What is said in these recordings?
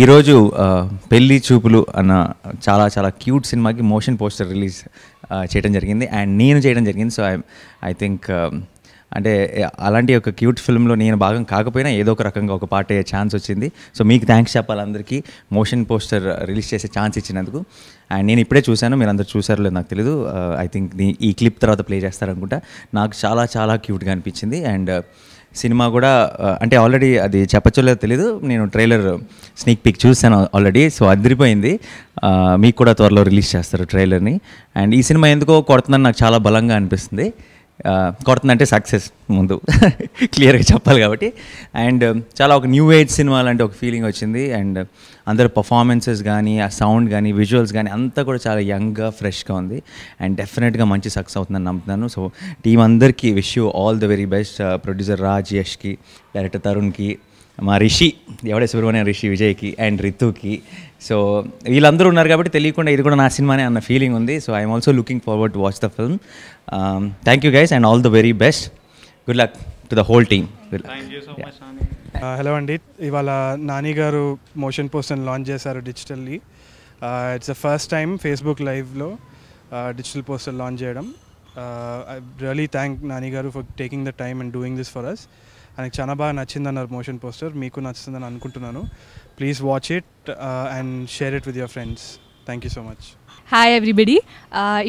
ఈరోజు పెళ్ళి చూపులు అన్న చాలా చాలా క్యూట్ సినిమాకి మోషన్ పోస్టర్ రిలీజ్ చేయడం జరిగింది అండ్ నేను చేయడం జరిగింది సో ఐ ఐ థింక్ అంటే అలాంటి ఒక క్యూట్ ఫిల్మ్లో నేను భాగం కాకపోయినా ఏదో ఒక రకంగా ఒక పాట ఛాన్స్ వచ్చింది సో మీకు థ్యాంక్స్ చెప్పాలి అందరికీ మోషన్ పోస్టర్ రిలీజ్ చేసే ఛాన్స్ ఇచ్చినందుకు అండ్ నేను ఇప్పుడే చూశాను మీరు అందరు చూసారో లేదు నాకు తెలీదు ఐ థింక్ ఈ క్లిప్ తర్వాత ప్లే చేస్తారనుకుంటా నాకు చాలా చాలా క్యూట్గా అనిపించింది అండ్ సినిమా కూడా అంటే ఆల్రెడీ అది చెప్పచ్చోలేదో తెలీదు నేను ట్రైలర్ స్నీక్ పిక్ చూశాను ఆల్రెడీ సో అదిరిపోయింది మీకు కూడా త్వరలో రిలీజ్ చేస్తారు ట్రైలర్ని అండ్ ఈ సినిమా ఎందుకో కొడుతుందని నాకు చాలా బలంగా అనిపిస్తుంది కొడుతుందంటే సక్సెస్ ముందు క్లియర్గా చెప్పాలి కాబట్టి అండ్ um, చాలా ఒక న్యూ ఏజ్ సినిమా లాంటి ఒక ఫీలింగ్ వచ్చింది అండ్ అందరు పర్ఫార్మెన్సెస్ కానీ ఆ సౌండ్ కానీ విజువల్స్ కానీ అంతా కూడా చాలా యంగ్గా ఫ్రెష్గా ఉంది అండ్ డెఫినెట్గా మంచి సక్సెస్ అవుతుందని నమ్ముతున్నాను సో టీం అందరికీ wish you all the very best producer Raj యష్కి డైరెక్టర్ తరుణ్కి మా రిషి ఎవడే సుబ్రహ్మణ్యం రిషి విజయ్కి అండ్ రితుకి సో వీళ్ళందరూ ఉన్నారు కాబట్టి తెలియకుండా ఇది కూడా నా సినిమానే అన్న ఫీలింగ్ ఉంది so I'm also looking forward to watch the film thank you guys and all the very best good luck to the whole team hello అండి ఇవాళ నాని గారు మోషన్ పోస్టర్ లాంచ్ చేశారు digitally it's the first time Facebook లైవ్లో digital poster launch చేయడం I really thank Nani గారు for taking the time and doing this for us ఆయనకు చాలా బాగా నచ్చింది అన్నారు మోషన్ పోస్టర్ మీకు నచ్చుతుందని అనుకుంటున్నాను please watch it and share it with your friends thank you so much hi everybody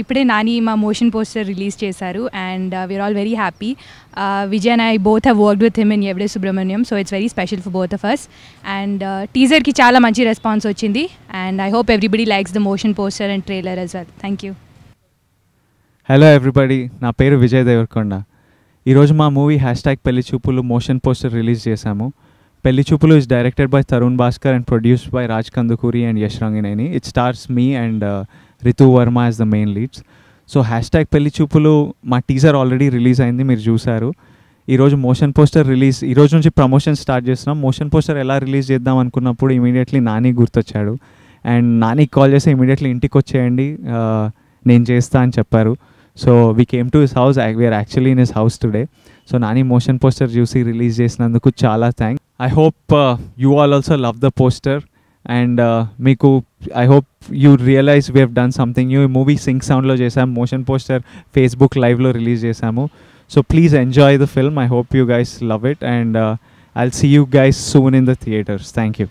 ఇప్పుడే నాని మా మోషన్ పోస్టర్ రిలీజ్ చేశారు and we're all very happy Vijay and I both have worked with him in Evade Subramanyam so it's very special for both of us and టీజర్కి చాలా మంచి response వచ్చింది and I hope everybody likes the motion poster and trailer as well thank you hello everybody నా పేరు విజయ్ దేవర్కొండ ఈరోజు మా movie hash hashtag Pelli చూపులు motion poster release చేశాము Pelli Choopulu is directed by Tarun Bhaskar and produced by Raj Kandukuri and Yash Rangineni it stars me and Ritu Varma as the main leads so hashtag Pelli Choopulu మా teaser already release అయింది మీరు చూశారు ఈరోజు మోషన్ పోస్టర్ రిలీజ్ ఈరోజు నుంచి ప్రమోషన్ స్టార్ట్ చేస్తున్నాం మోషన్ పోస్టర్ ఎలా రిలీజ్ చేద్దాం అనుకున్నప్పుడు ఇమీడియట్లీ నాని గుర్తొచ్చాడు అండ్ నాని కాల్ చేసి ఇమీడియట్లీ ఇంటికి వచ్చేయండి uh, నేను చేస్తా అని చెప్పారు so we came to his house we're actually in his house today so Nani motion poster చూసి రిలీజ్ చేసినందుకు చాలా thank I hope you all also love the poster and మీకు I hope you realise we have done something new movie sync సౌండ్లో చేసాము motion poster Facebook లైవ్లో release చేసాము so please enjoy the film I hope you guys love it and I'll see you guys soon in the theatres thank you